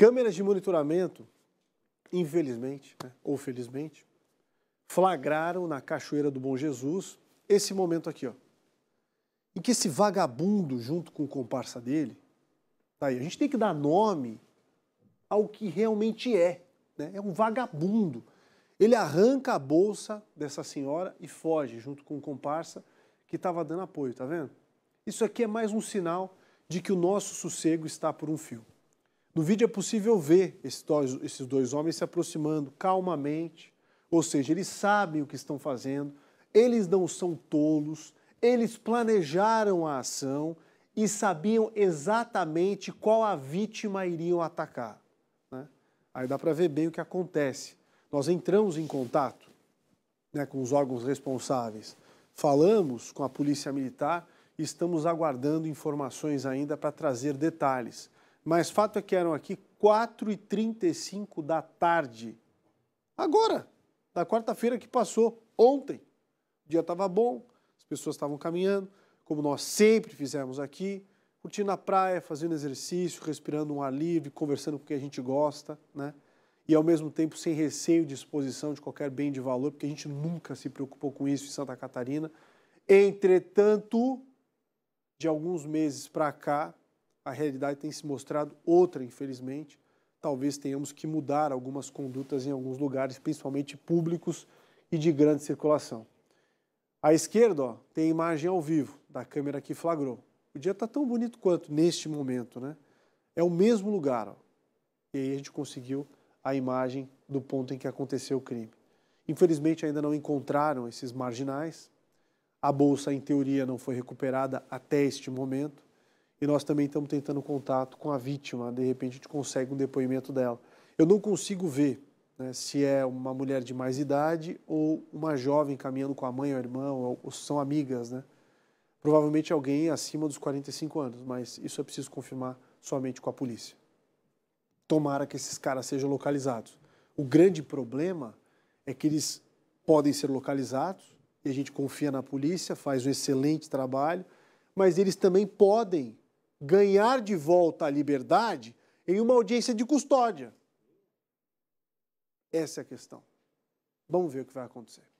Câmeras de monitoramento, infelizmente, né, ou felizmente, flagraram na Cachoeira do Bom Jesus esse momento aqui, ó, em que esse vagabundo, junto com o comparsa dele, tá aí. a gente tem que dar nome ao que realmente é. Né? É um vagabundo. Ele arranca a bolsa dessa senhora e foge junto com o comparsa que estava dando apoio, tá vendo? Isso aqui é mais um sinal de que o nosso sossego está por um fio. No vídeo é possível ver esses dois, homens se aproximando calmamente, ou seja, eles sabem o que estão fazendo, eles não são tolos, eles planejaram a ação e sabiam exatamente qual a vítima iriam atacar. Né? Aí dá para ver bem o que acontece. Nós entramos em contato né, com os órgãos responsáveis, falamos com a Polícia Militar e estamos aguardando informações ainda para trazer detalhes. Mas fato é que eram aqui 4h35 da tarde. Agora, da quarta-feira que passou, ontem. O dia estava bom, as pessoas estavam caminhando, como nós sempre fizemos aqui, curtindo a praia, fazendo exercício, respirando um ar livre, conversando com quem a gente gosta, né? E ao mesmo tempo sem receio de exposição de qualquer bem de valor, porque a gente nunca se preocupou com isso em Santa Catarina. Entretanto, de alguns meses para cá, a realidade tem se mostrado outra, infelizmente. Talvez tenhamos que mudar algumas condutas em alguns lugares, principalmente públicos e de grande circulação. À esquerda, ó, tem a imagem ao vivo da câmera que flagrou. O dia está tão bonito quanto neste momento, né? É o mesmo lugar. Ó. E aí a gente conseguiu a imagem do ponto em que aconteceu o crime. Infelizmente, ainda não encontraram esses marginais. A bolsa, em teoria, não foi recuperada até este momento e nós também estamos tentando contato com a vítima. De repente, a gente consegue um depoimento dela. Eu não consigo ver né, se é uma mulher de mais idade ou uma jovem caminhando com a mãe ou irmão, ou, ou são amigas, né? Provavelmente alguém acima dos 45 anos, mas isso é preciso confirmar somente com a polícia. Tomara que esses caras sejam localizados. O grande problema é que eles podem ser localizados e a gente confia na polícia, faz um excelente trabalho, mas eles também podem ganhar de volta a liberdade em uma audiência de custódia. Essa é a questão. Vamos ver o que vai acontecer.